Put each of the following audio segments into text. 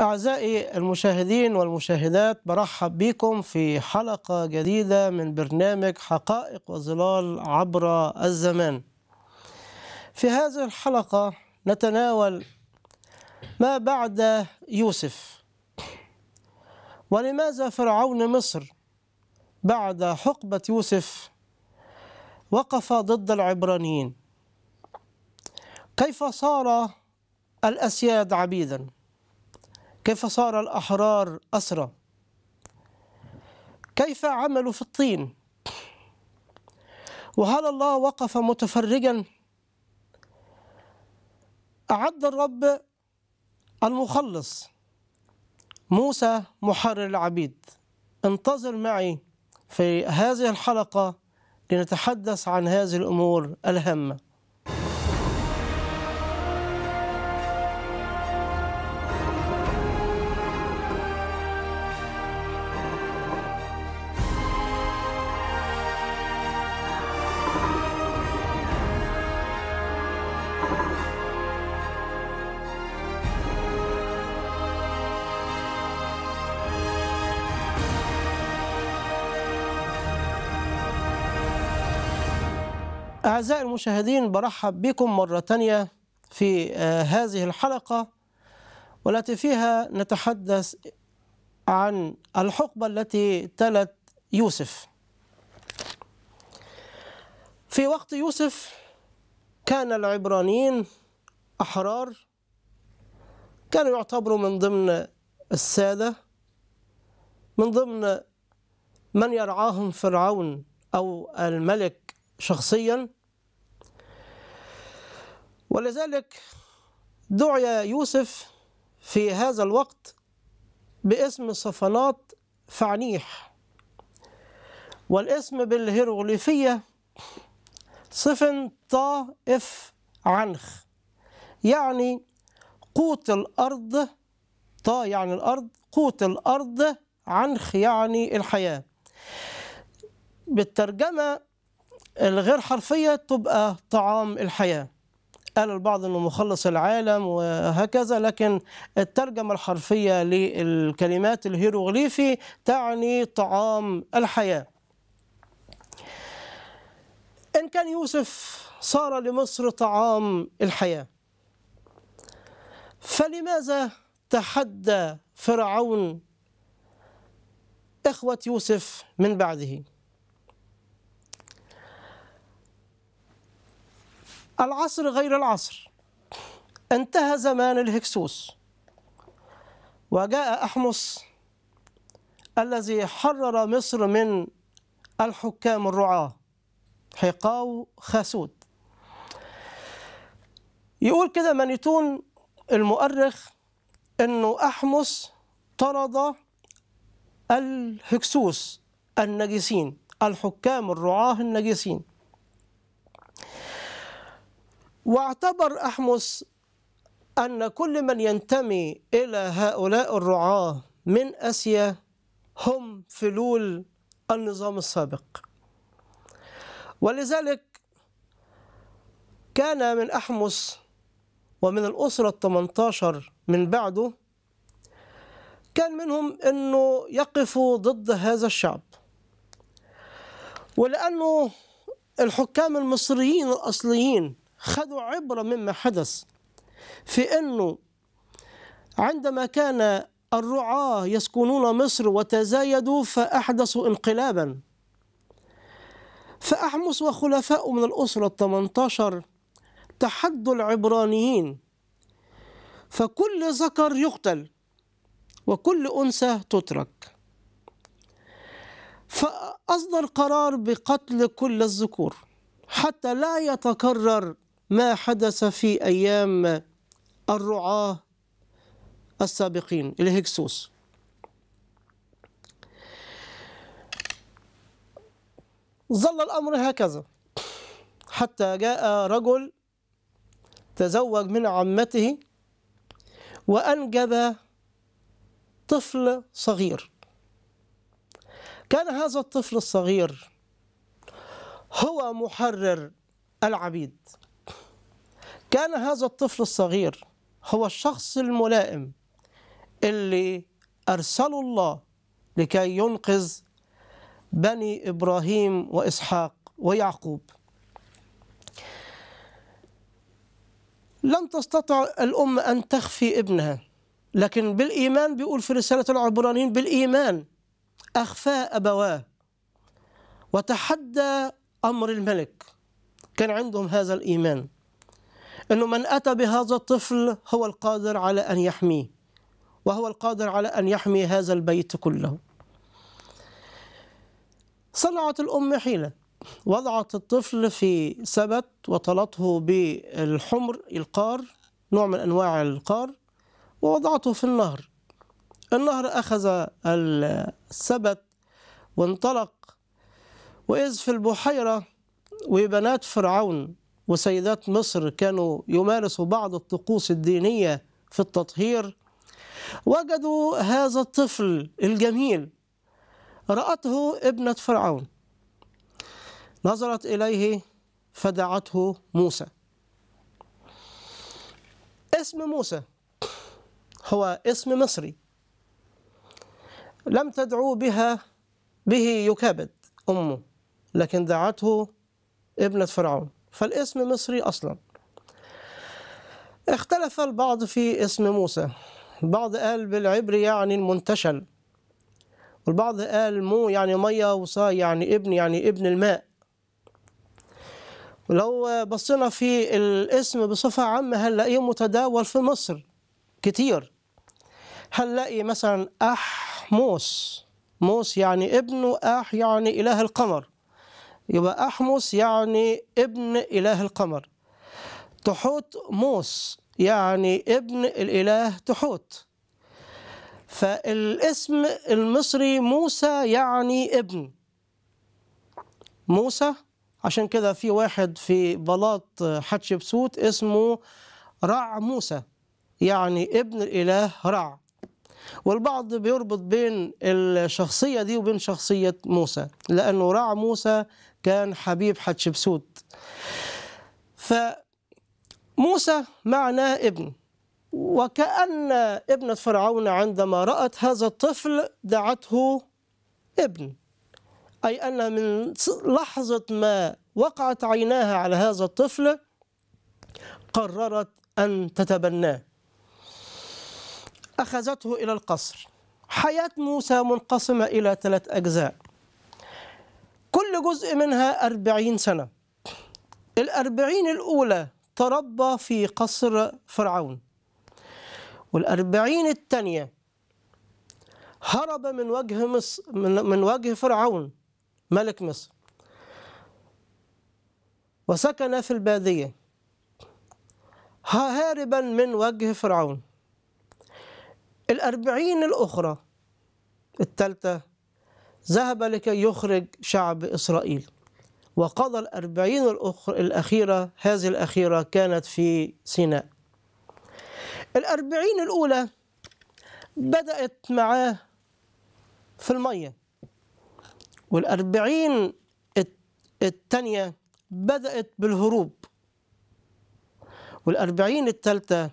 أعزائي المشاهدين والمشاهدات برحب بكم في حلقة جديدة من برنامج حقائق وظلال عبر الزمان في هذه الحلقة نتناول ما بعد يوسف ولماذا فرعون مصر بعد حقبة يوسف وقف ضد العبرانيين كيف صار الأسياد عبيداً كيف صار الأحرار أسرى كيف عملوا في الطين وهل الله وقف متفرجا أعد الرب المخلص موسى محرر العبيد انتظر معي في هذه الحلقة لنتحدث عن هذه الأمور الهامة أعزائي المشاهدين برحب بكم مرة ثانية في آه، هذه الحلقة والتي فيها نتحدث عن الحقبة التي تلت يوسف في وقت يوسف كان العبرانيين أحرار كانوا يعتبروا من ضمن السادة من ضمن من يرعاهم فرعون أو الملك شخصيا ولذلك دعي يوسف في هذا الوقت باسم صفنات فعنيح والاسم بالهيروغليفية صفن طائف عنخ يعني قوت الأرض طا يعني الأرض قوت الأرض عنخ يعني الحياة بالترجمة الغير حرفية تبقى طعام الحياة قال البعض أنه مخلص العالم وهكذا لكن الترجمة الحرفية للكلمات الهيروغليفي تعني طعام الحياة إن كان يوسف صار لمصر طعام الحياة فلماذا تحدى فرعون إخوة يوسف من بعده العصر غير العصر انتهى زمان الهكسوس وجاء أحمص الذي حرر مصر من الحكام الرعاة حقاو خاسود يقول كده مانيتون المؤرخ انه احمس طرد الهكسوس النجسين الحكام الرعاه النجسين واعتبر أحمس أن كل من ينتمي إلى هؤلاء الرعاة من آسيا هم فلول النظام السابق ولذلك كان من أحمس ومن الأسرة الثمنتاشر من بعده كان منهم أنه يقفوا ضد هذا الشعب ولأنه الحكام المصريين الأصليين خذوا عبرة مما حدث في أنه عندما كان الرعاة يسكنون مصر وتزايدوا فأحدثوا انقلابا فأحمس وخلفاء من الأسرة الثمنتاشر تحدوا العبرانيين فكل ذكر يقتل وكل أنثى تترك فأصدر قرار بقتل كل الذكور حتى لا يتكرر ما حدث في أيام الرعاة السابقين الهكسوس ظل الأمر هكذا حتى جاء رجل تزوج من عمته وأنجب طفل صغير كان هذا الطفل الصغير هو محرر العبيد كان هذا الطفل الصغير هو الشخص الملائم اللي أرسله الله لكي ينقذ بني إبراهيم وإسحاق ويعقوب لم تستطع الأم أن تخفي ابنها لكن بالإيمان بيقول في رسالة العبرانيين بالإيمان أخفى أبواه وتحدى أمر الملك كان عندهم هذا الإيمان أنه من أتى بهذا الطفل هو القادر على أن يحميه وهو القادر على أن يحمي هذا البيت كله صنعت الأم حيلة وضعت الطفل في سبت وطلته بالحمر القار نوع من أنواع القار ووضعته في النهر النهر أخذ السبت وانطلق وإذ في البحيرة وبنات فرعون وسيدات مصر كانوا يمارسوا بعض الطقوس الدينية في التطهير وجدوا هذا الطفل الجميل رأته ابنة فرعون نظرت إليه فدعته موسى اسم موسى هو اسم مصري لم تدعو بها به يكابد أمه لكن دعته ابنة فرعون فالاسم مصري أصلا اختلف البعض في اسم موسى البعض قال بالعبري يعني المنتشل والبعض قال مو يعني مية وصا يعني ابن يعني ابن الماء ولو بصينا في الاسم بصفة عامة هنلاقيه متداول في مصر كتير هنلاقي مثلا موس موس يعني ابنه أح يعني إله القمر يبقى أحمس يعني ابن إله القمر تحوت موس يعني ابن الإله تحوت فالاسم المصري موسى يعني ابن موسى عشان كده في واحد في بلاط حتشبسوت اسمه رع موسى يعني ابن الإله رع والبعض بيربط بين الشخصية دي وبين شخصية موسى لأنه رع موسى كان حبيب حتشبسوت فموسى معناه ابن وكأن ابنة فرعون عندما رأت هذا الطفل دعته ابن أي أن من لحظة ما وقعت عيناها على هذا الطفل قررت أن تتبناه أخذته إلى القصر حياة موسى منقسمة إلى ثلاث أجزاء كل جزء منها أربعين سنة الأربعين الأولى تربى في قصر فرعون والأربعين الثانية هرب من وجه مصر من, من وجه فرعون ملك مصر وسكن في البادية هاربا من وجه فرعون الأربعين الأخرى الثالثة ذهب لكي يخرج شعب إسرائيل وقضى الأربعين الأخيرة هذه الأخيرة كانت في سيناء الأربعين الأولى بدأت معاه في المية والأربعين التانية بدأت بالهروب والأربعين التالتة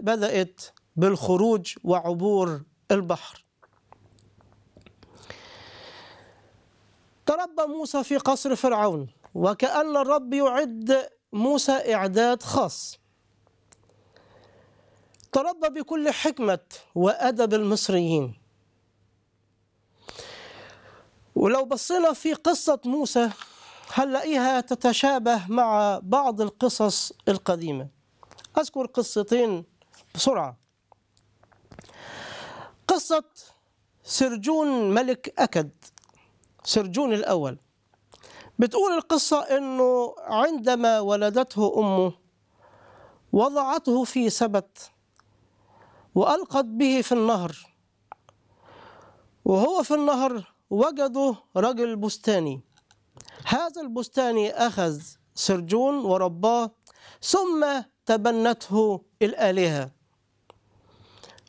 بدأت بالخروج وعبور البحر تربى موسى في قصر فرعون وكأن الرب يعد موسى إعداد خاص تربى بكل حكمة وأدب المصريين ولو بصينا في قصة موسى هنلاقيها تتشابه مع بعض القصص القديمة أذكر قصتين بسرعة قصة سرجون ملك أكد سرجون الأول بتقول القصة أنه عندما ولدته أمه وضعته في سبت وألقت به في النهر وهو في النهر وجده رجل بستاني هذا البستاني أخذ سرجون ورباه ثم تبنته الآلهة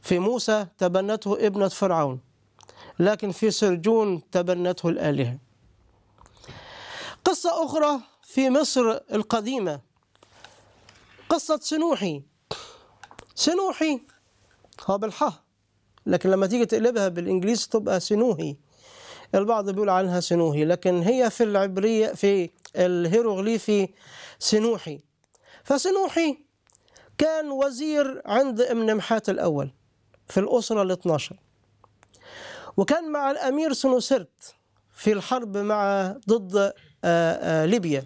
في موسى تبنته ابنة فرعون لكن في سرجون تبنته الآلهة قصة أخرى في مصر القديمة قصة سنوحي سنوحي هو بالحا لكن لما تيجي تقلبها بالإنجليزي تبقى سنوهي البعض بيقول عنها سنوهي لكن هي في العبرية في الهيروغليفي سنوحي فسنوحي كان وزير عند امنمحات الأول في الأسرة ال 12 وكان مع الأمير سنوسرت في الحرب مع ضد آه، آه، ليبيا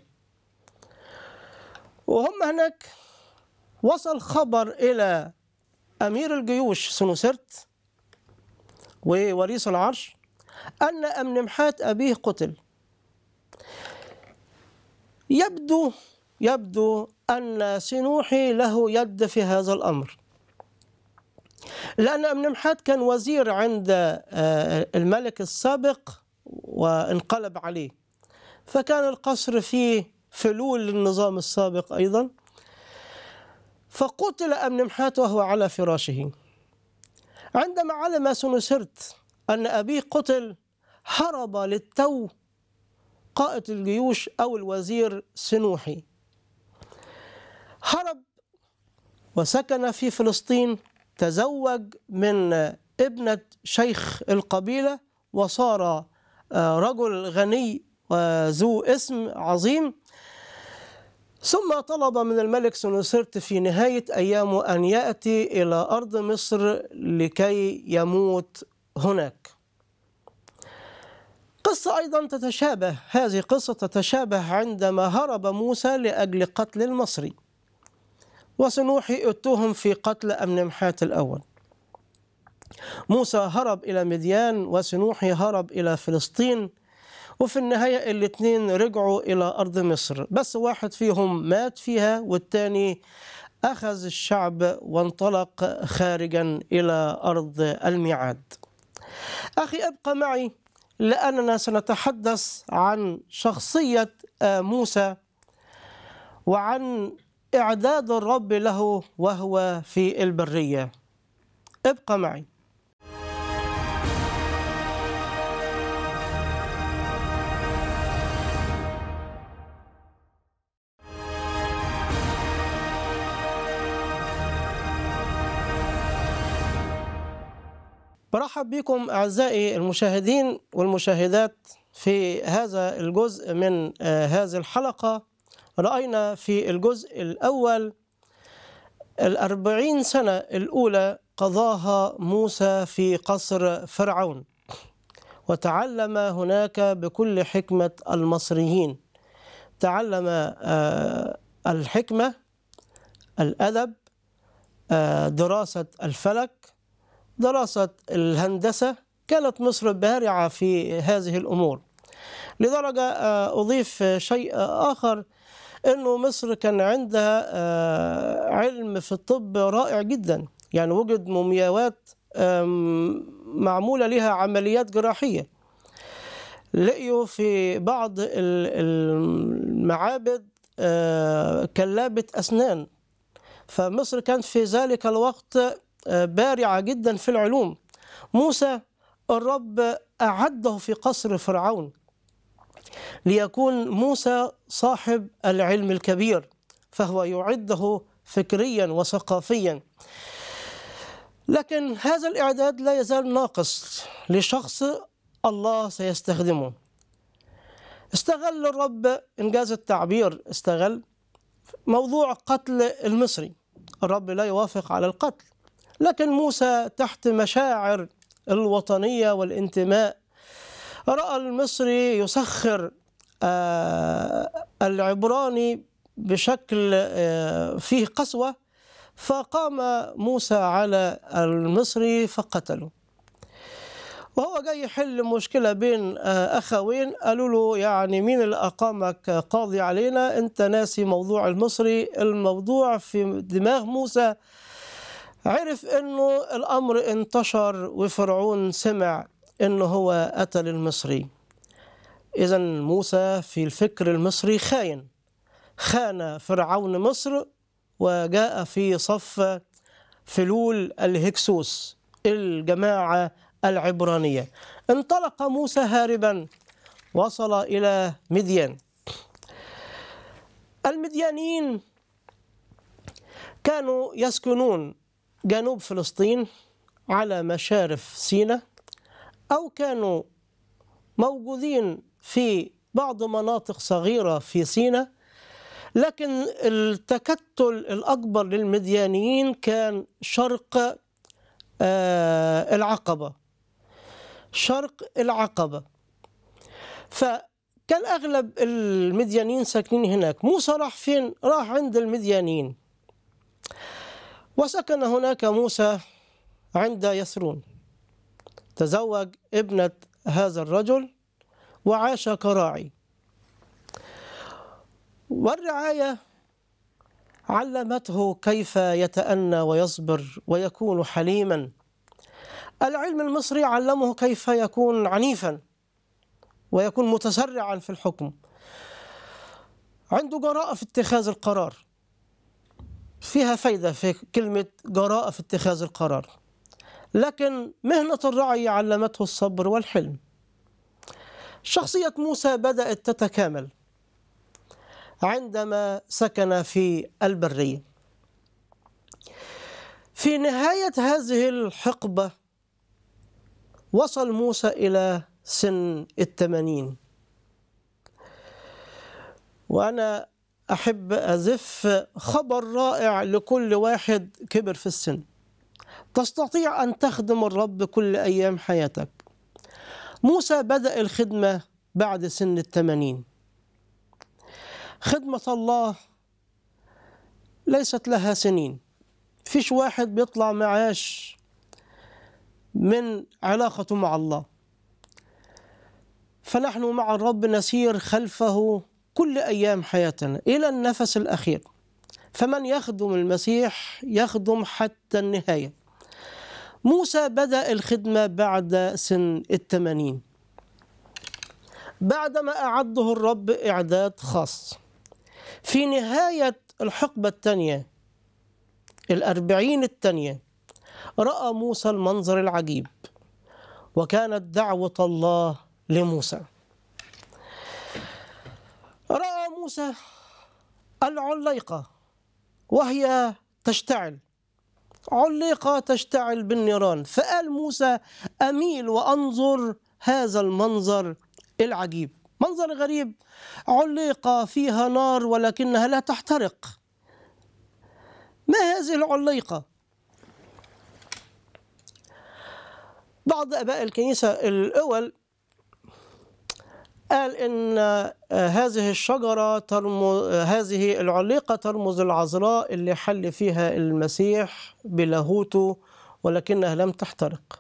وهم هناك وصل خبر إلى أمير الجيوش سنوسرت ووريث العرش أن أمنمحات أبيه قتل يبدو يبدو أن سنوحي له يد في هذا الأمر لأن أمن محات كان وزير عند آه، الملك السابق وانقلب عليه فكان القصر فيه فلول للنظام السابق أيضا فقتل أمن محات وهو على فراشه عندما علم سنسرت أن أبيه قتل هرب للتو قائد الجيوش أو الوزير سنوحي هرب وسكن في فلسطين تزوج من ابنة شيخ القبيلة وصار آه، رجل غني آه، ذو اسم عظيم ثم طلب من الملك سنوسرت في نهاية أيامه أن يأتي إلى أرض مصر لكي يموت هناك قصة أيضا تتشابه هذه قصة تتشابه عندما هرب موسى لأجل قتل المصري وصنوحي اتهم في قتل أمن محات الأول موسى هرب إلى مديان وصنوحي هرب إلى فلسطين وفي النهاية الاثنين رجعوا إلى أرض مصر بس واحد فيهم مات فيها والتاني أخذ الشعب وانطلق خارجا إلى أرض الميعاد أخي أبقى معي لأننا سنتحدث عن شخصية آه، موسى وعن إعداد الرب له وهو في البرية ابقى معي برحب بكم أعزائي المشاهدين والمشاهدات في هذا الجزء من آه، هذه الحلقة رأينا في الجزء الأول الأربعين سنة الأولى قضاها موسى في قصر فرعون وتعلم هناك بكل حكمة المصريين تعلم آه، الحكمة الأدب آه، دراسة الفلك دراسة الهندسة كانت مصر بارعة في هذه الأمور لدرجة آه، أضيف شيء آخر أنه مصر كان عندها آه، علم في الطب رائع جدا يعني وجد مومياوات معمولة لها عمليات جراحية لقيوا في بعض المعابد آه، كلابة أسنان فمصر كانت في ذلك الوقت آه، بارعة جدا في العلوم موسى الرب أعده في قصر فرعون ليكون موسى صاحب العلم الكبير فهو يعده فكريا وثقافيا لكن هذا الإعداد لا يزال ناقص لشخص الله سيستخدمه استغل الرب إنجاز التعبير استغل موضوع قتل المصري الرب لا يوافق على القتل لكن موسى تحت مشاعر الوطنية والانتماء رأى المصري يسخر آه، العبراني بشكل آه، فيه قسوة فقام موسى على المصري فقتله وهو جاي يحل مشكلة بين آه، أخوين قالوا له يعني مين اللي أقامك قاضي علينا أنت ناسي موضوع المصري الموضوع في دماغ موسى عرف أنه الأمر انتشر وفرعون سمع أنه هو أتى للمصري إذا موسى في الفكر المصري خاين خان فرعون مصر وجاء في صف فلول الهكسوس الجماعة العبرانية انطلق موسى هاربا وصل إلى مديان المديانيين كانوا يسكنون جنوب فلسطين على مشارف سينا أو كانوا موجودين في بعض مناطق صغيرة في سينا لكن التكتل الأكبر للمديانيين كان شرق آه، العقبة شرق العقبة فكان أغلب المديانيين ساكنين هناك موسى راح فين؟ راح عند المديانيين وسكن هناك موسى عند يسرون تزوج ابنة هذا الرجل وعاش كراعي والرعاية علمته كيف يتأنى ويصبر ويكون حليما العلم المصري علمه كيف يكون عنيفا ويكون متسرعا في الحكم عنده جراءة في اتخاذ القرار فيها فايدة في كلمة جراءة في اتخاذ القرار لكن مهنة الرعي علمته الصبر والحلم شخصية موسى بدأت تتكامل عندما سكن في البرية في نهاية هذه الحقبة وصل موسى إلى سن الثمانين وأنا أحب أزف خبر رائع لكل واحد كبر في السن تستطيع أن تخدم الرب كل أيام حياتك موسى بدأ الخدمة بعد سن الثمانين خدمة الله ليست لها سنين فيش واحد بيطلع معاش من علاقته مع الله فنحن مع الرب نسير خلفه كل أيام حياتنا إلى النفس الأخير فمن يخدم المسيح يخدم حتى النهايه موسى بدأ الخدمة بعد سن الثمانين بعدما أعده الرب إعداد خاص في نهاية الحقبة الثانية الأربعين الثانية رأى موسى المنظر العجيب وكانت دعوة الله لموسى رأى موسى العليقة وهي تشتعل علقة تشتعل بالنيران فقال موسى أميل وأنظر هذا المنظر العجيب منظر غريب علقة فيها نار ولكنها لا تحترق ما هذه العليقة؟ بعض أباء الكنيسة الأول قال إن آه، هذه الشجرة ترمز آه، هذه العليقة ترمز العذراء اللي حل فيها المسيح بلاهوته ولكنها لم تحترق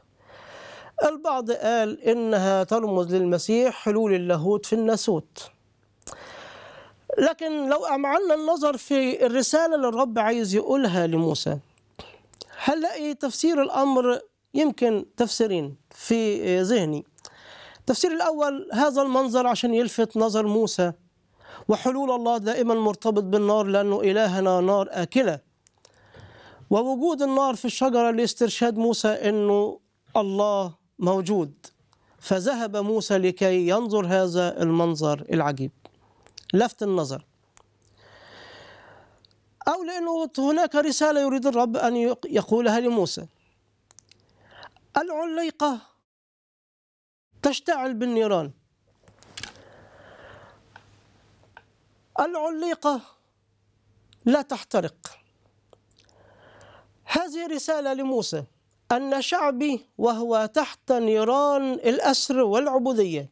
البعض قال إنها ترمز للمسيح حلول اللاهوت في الناسوت لكن لو أمعنا النظر في الرسالة اللي الرب عايز يقولها لموسى هنلاقي تفسير الأمر يمكن تفسيرين في آه، ذهني التفسير الأول هذا المنظر عشان يلفت نظر موسى وحلول الله دائما مرتبط بالنار لأنه إلهنا نار آكلة ووجود النار في الشجرة لاسترشاد موسى أنه الله موجود فذهب موسى لكي ينظر هذا المنظر العجيب لفت النظر أو لأنه هناك رسالة يريد الرب أن يقولها لموسى العليقة تشتعل بالنيران العليقة لا تحترق هذه رسالة لموسى أن شعبي وهو تحت نيران الأسر والعبودية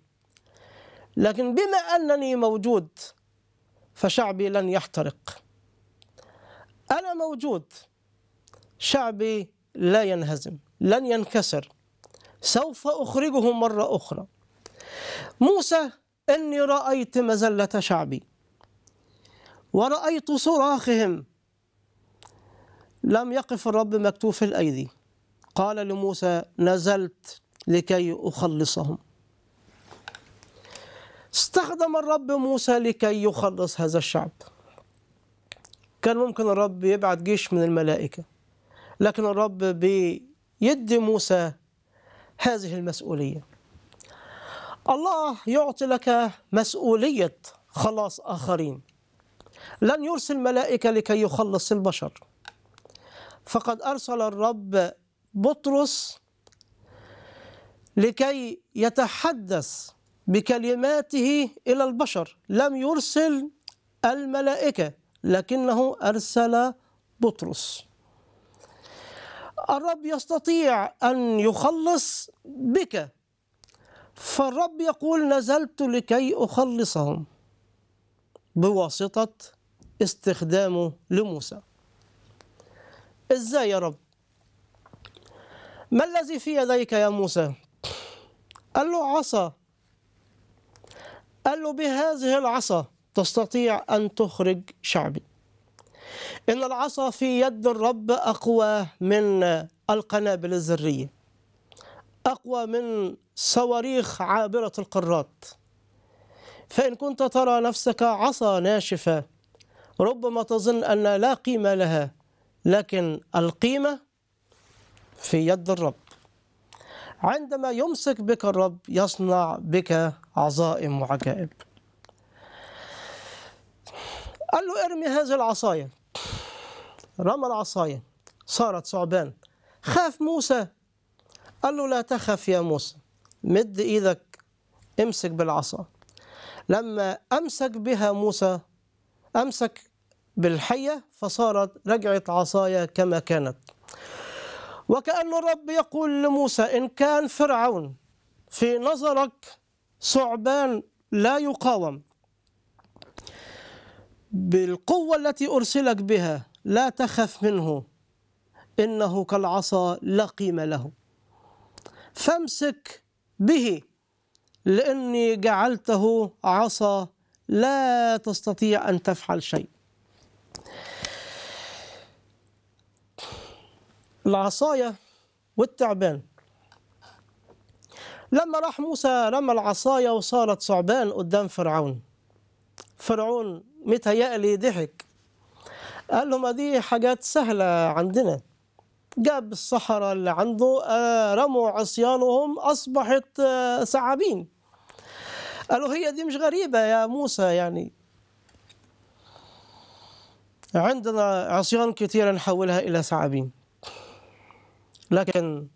لكن بما أنني موجود فشعبي لن يحترق أنا موجود شعبي لا ينهزم لن ينكسر سوف أخرجهم مرة أخرى موسى إني رأيت مزلة شعبي ورأيت صراخهم لم يقف الرب مكتوف الأيدي قال لموسى نزلت لكي أخلصهم استخدم الرب موسى لكي يخلص هذا الشعب كان ممكن الرب يبعت جيش من الملائكة لكن الرب بيدي موسى هذه المسؤولية الله يعطي لك مسؤولية خلاص آخرين لن يرسل ملائكة لكي يخلص البشر فقد أرسل الرب بطرس لكي يتحدث بكلماته إلى البشر لم يرسل الملائكة لكنه أرسل بطرس الرب يستطيع أن يخلص بك فالرب يقول نزلت لكي أخلصهم بواسطة استخدامه لموسى إزاي يا رب؟ ما الذي في يديك يا موسى؟ قال له عصا قال له بهذه العصا تستطيع أن تخرج شعبي إن العصا في يد الرب أقوى من القنابل الذرية أقوى من صواريخ عابرة القارات فإن كنت ترى نفسك عصا ناشفة ربما تظن أن لا قيمة لها لكن القيمة في يد الرب عندما يمسك بك الرب يصنع بك عظائم وعجائب قال له ارمي هذه العصاية رمى العصاية صارت ثعبان خاف موسى قال له لا تخف يا موسى مد إيدك امسك بالعصا لما أمسك بها موسى أمسك بالحية فصارت رجعت عصايا كما كانت وكأن الرب يقول لموسى إن كان فرعون في نظرك ثعبان لا يقاوم بالقوة التي أرسلك بها لا تخف منه إنه كالعصا لا قيمة له فامسك به لأني جعلته عصا لا تستطيع أن تفعل شيء العصاية والتعبان لما راح موسى رمى العصاية وصارت ثعبان قدام فرعون فرعون متهيألي ضحك قال لهم دي حاجات سهلة عندنا جاب الصحراء اللي عنده آه، رموا عصيانهم أصبحت آه، ثعابين قالوا هي دي مش غريبة يا موسى يعني عندنا عصيان كثيرة نحولها إلى ثعابين لكن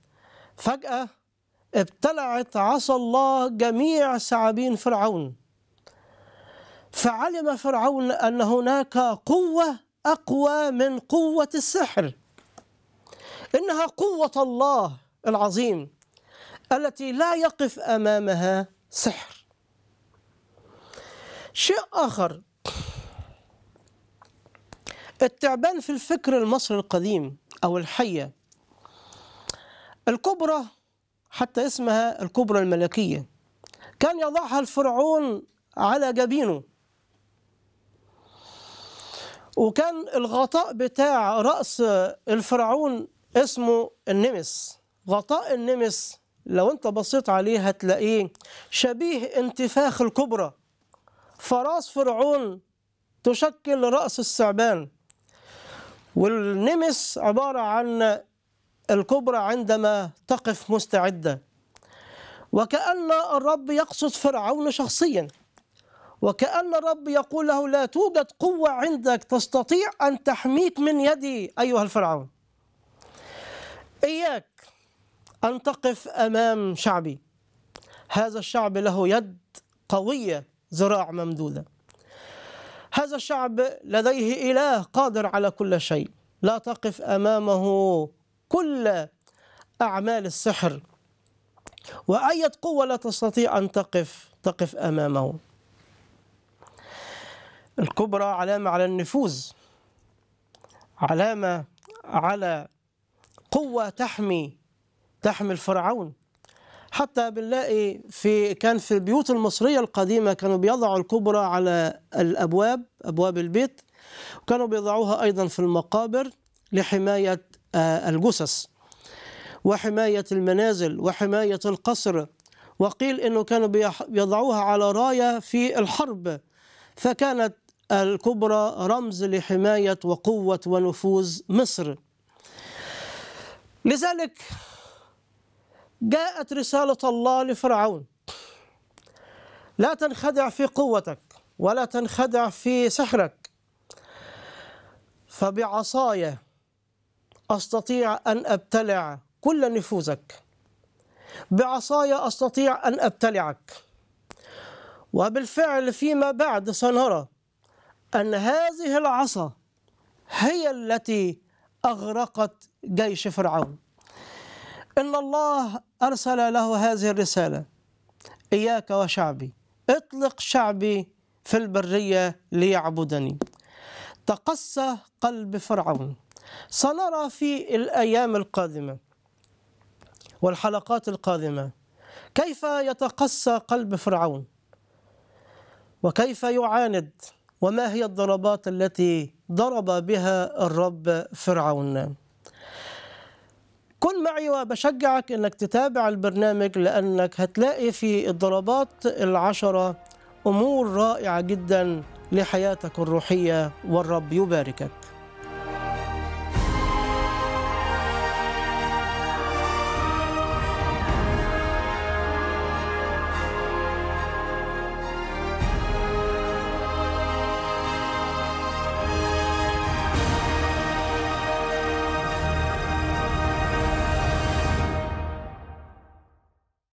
فجأة ابتلعت عصا الله جميع ثعابين فرعون فعلم فرعون أن هناك قوة أقوى من قوة السحر إنها قوة الله العظيم التي لا يقف أمامها سحر شيء آخر التعبان في الفكر المصري القديم أو الحية الكبرى حتى اسمها الكبرى الملكية كان يضعها الفرعون على جبينه وكان الغطاء بتاع رأس الفرعون اسمه النمس غطاء النمس لو انت بصيت عليه هتلاقيه شبيه انتفاخ الكبرى فراس فرعون تشكل رأس الثعبان والنمس عبارة عن الكبرى عندما تقف مستعدة وكأن الرب يقصد فرعون شخصياً وكأن الرب يقول له لا توجد قوة عندك تستطيع أن تحميك من يدي أيها الفرعون إياك أن تقف أمام شعبي هذا الشعب له يد قوية ذراع ممدودة هذا الشعب لديه إله قادر على كل شيء لا تقف أمامه كل أعمال السحر وأية قوة لا تستطيع أن تقف تقف أمامه الكبرى علامة على النفوذ علامة على قوة تحمي تحمي الفرعون حتى بنلاقي في كان في البيوت المصرية القديمة كانوا بيضعوا الكبرى على الأبواب أبواب البيت وكانوا بيضعوها أيضا في المقابر لحماية آه، الجثث وحماية المنازل وحماية القصر وقيل أنه كانوا بيضعوها على راية في الحرب فكانت الكبرى رمز لحماية وقوة ونفوذ مصر لذلك جاءت رسالة الله لفرعون لا تنخدع في قوتك ولا تنخدع في سحرك فبعصايا أستطيع أن أبتلع كل نفوذك بعصايا أستطيع أن أبتلعك وبالفعل فيما بعد سنرى أن هذه العصا هي التي أغرقت جيش فرعون إن الله أرسل له هذه الرسالة إياك وشعبي اطلق شعبي في البرية ليعبدني تقسى قلب فرعون سنرى في الأيام القادمة والحلقات القادمة كيف يتقسى قلب فرعون وكيف يعاند وما هي الضربات التي ضرب بها الرب فرعون كن معي وبشجعك انك تتابع البرنامج لانك هتلاقي في الضربات العشره امور رائعه جدا لحياتك الروحيه والرب يباركك